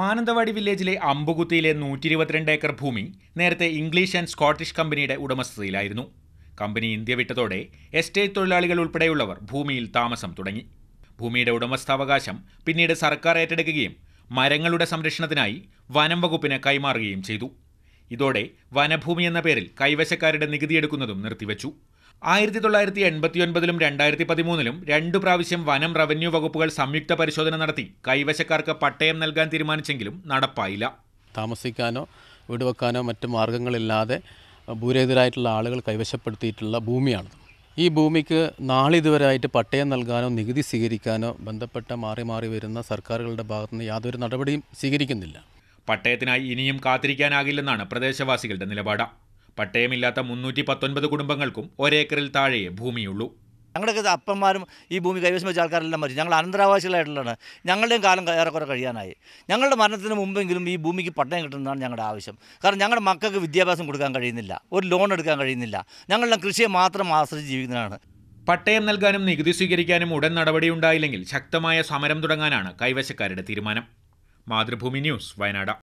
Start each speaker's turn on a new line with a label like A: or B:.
A: മാനന്തവാടി വില്ലേജിലെ അമ്പുകുത്തിയിലെ നൂറ്റി ഇരുപത്തിരണ്ട് ഏക്കർ ഭൂമി നേരത്തെ ഇംഗ്ലീഷ് ആൻഡ് സ്കോട്ടിഷ് കമ്പനിയുടെ ഉടമസ്ഥതയിലായിരുന്നു കമ്പനി ഇന്ത്യ വിട്ടതോടെ എസ്റ്റേറ്റ് തൊഴിലാളികൾ ഉൾപ്പെടെയുള്ളവർ ഭൂമിയിൽ താമസം തുടങ്ങി ഭൂമിയുടെ ഉടമസ്ഥാവകാശം പിന്നീട് സർക്കാർ ഏറ്റെടുക്കുകയും മരങ്ങളുടെ സംരക്ഷണത്തിനായി വനം വകുപ്പിന് കൈമാറുകയും ചെയ്തു ഇതോടെ വനഭൂമി എന്ന പേരിൽ കൈവശക്കാരുടെ നികുതിയെടുക്കുന്നതും നിർത്തിവച്ചു ആയിരത്തി തൊള്ളായിരത്തി എൺപത്തി ഒൻപതിലും
B: രണ്ടായിരത്തി പതിമൂന്നിലും രണ്ടു
A: പ്രാവശ്യം വനം റവന്യൂ വകുപ്പുകൾ സംയുക്ത പരിശോധന നടത്തി കൈവശക്കാർക്ക്
B: പട്ടയം നൽകാൻ തീരുമാനിച്ചെങ്കിലും നടപ്പായില്ല താമസിക്കാനോ വീടുവെക്കാനോ മറ്റ് മറ്റു മാർഗങ്ങളില്ലാതെ ഭൂരഹിതരായിട്ടുള്ള ആളുകൾ കൈവശപ്പെടുത്തിയിട്ടുള്ള ഭൂമിയാണ് ഈ ഭൂമിക്ക് നാളിതുവരായിട്ട് പട്ടയം നൽകാനോ നികുതി സ്വീകരിക്കാനോ ബന്ധപ്പെട്ട മാറി മാറി വരുന്ന സർക്കാരുകളുടെ ഭാഗത്തുനിന്ന് യാതൊരു നടപടിയും സ്വീകരിക്കുന്നില്ല
A: പട്ടയത്തിനായി ഇനിയും കാത്തിരിക്കാനാകില്ലെന്നാണ് പ്രദേശവാസികളുടെ നിലപാട് പട്ടയമില്ലാത്ത മുന്നൂറ്റി പത്തൊൻപത് കുടുംബങ്ങൾക്കും ഒരേക്കറിൽ താഴെയേ ഭൂമിയുള്ളൂ
C: ഞങ്ങളുടെ അപ്പന്മാരും ഈ ഭൂമി കൈവശം വെച്ച ആൾക്കാരെല്ലാം മരിച്ചു ഞങ്ങൾ അനന്തരാവാസികളായിട്ടുള്ളതാണ് ഞങ്ങളുടെയും കാലം ഏറെക്കുറെ കഴിയാനായി ഞങ്ങളുടെ മരണത്തിന് മുമ്പെങ്കിലും ഈ ഭൂമിക്ക് പട്ടയം കിട്ടുന്നതാണ് ഞങ്ങളുടെ ആവശ്യം കാരണം ഞങ്ങളുടെ മക്കൾക്ക് വിദ്യാഭ്യാസം കൊടുക്കാൻ കഴിയുന്നില്ല ഒരു ലോൺ എടുക്കാൻ കഴിയുന്നില്ല ഞങ്ങളുടെ കൃഷിയെ മാത്രം ആശ്രയിച്ച് ജീവിക്കുന്നതാണ് പട്ടയം
A: നൽകാനും നികുതി സ്വീകരിക്കാനും ഉടൻ നടപടിയുണ്ടായില്ലെങ്കിൽ ശക്തമായ സമരം തുടങ്ങാനാണ് കൈവശക്കാരുടെ തീരുമാനം മാതൃഭൂമി ന്യൂസ് വയനാട്